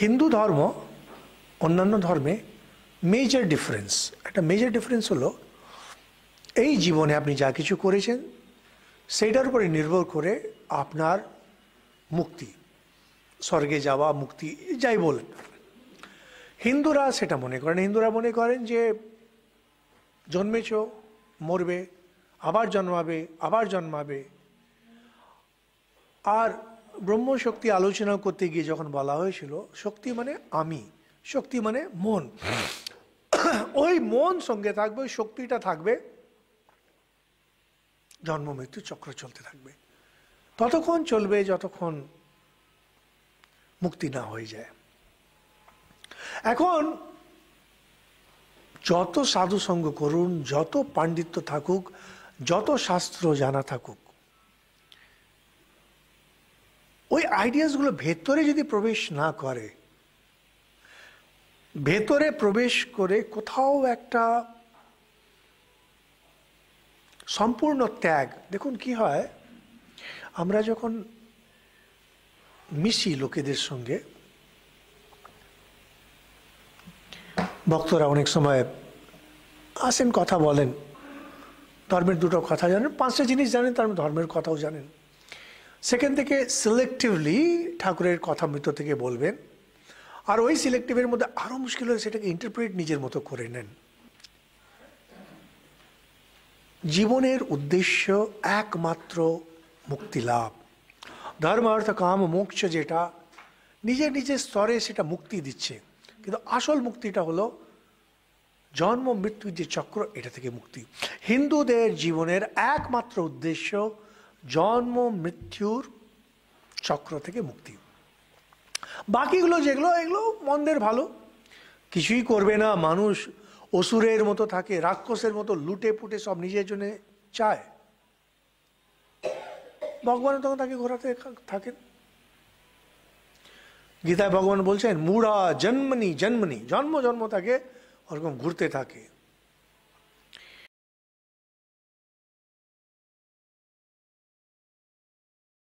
হিন্দু ধর্ম অন্যান্য ধর্মে মেজর ডিফারেন্স একটা মেজর ডিফারেন্স হলো এই জীবনে আপনি যা কিছু করেছেন সেইটার উপরে নির্ভর করে আপনার মুক্তি স্বর্গে যাওয়া মুক্তি যাই বলেন হিন্দুরা সেটা মনে করেন হিন্দুরা মনে করেন যে জন্মেছ মরবে আবার জন্মাবে আবার জন্মাবে আর ব্রহ্ম শক্তি আলোচনা করতে গিয়ে যখন বলা হয়েছিল শক্তি মানে আমি শক্তি মানে মন ওই মন সঙ্গে থাকবে ওই শক্তিটা থাকবে জন্ম মৃত্যু চক্র চলতে থাকবে ততক্ষণ চলবে যতক্ষণ মুক্তি না হয়ে যায় এখন যত সাধু সঙ্গ করুন যত পাণ্ডিত্য থাকুক যত শাস্ত্র জানা থাকুক ওই আইডিয়াসগুলো ভেতরে যদি প্রবেশ না করে ভেতরে প্রবেশ করে কোথাও একটা সম্পূর্ণ ত্যাগ দেখুন কি হয় আমরা যখন মিশি লোকেদের সঙ্গে ভক্তরা অনেক সময় আসেন কথা বলেন ধর্মের দুটো কথা জানেন পাঁচটা জিনিস জানেন তার ধর্মের কথাও জানেন সেখান থেকে সিলেক্টিভলি ঠাকুরের কথা মৃত থেকে বলবেন আর ওই সিলেক্টিভের মধ্যে আরও মুশকিল হয়ে সেটাকে ইন্টারপ্রেট নিজের মতো করে নেন জীবনের উদ্দেশ্য একমাত্র মুক্তি লাভ অর্থ কাম মোক্ষ যেটা নিজের নিজের স্তরে সেটা মুক্তি দিচ্ছে কিন্তু আসল মুক্তিটা হলো জন্ম মৃত্যুর যে চক্র এটা থেকে মুক্তি হিন্দুদের জীবনের একমাত্র উদ্দেশ্য জন্ম মৃত্যুর চক্র থেকে মুক্তি বাকিগুলো যেগুলো এগুলো মন্দের ভালো কিছুই করবে না মানুষ অসুরের মতো থাকে রাক্ষসের মতো লুটে পুটে সব নিজের জন্য চায় ভগবান তখন তাকে ঘোরাতে থাকেন গীতায় ভগবান বলছেন মুড়া জন্মনি জন্মনি জন্ম জন্ম তাকে ওরকম ঘুরতে থাকে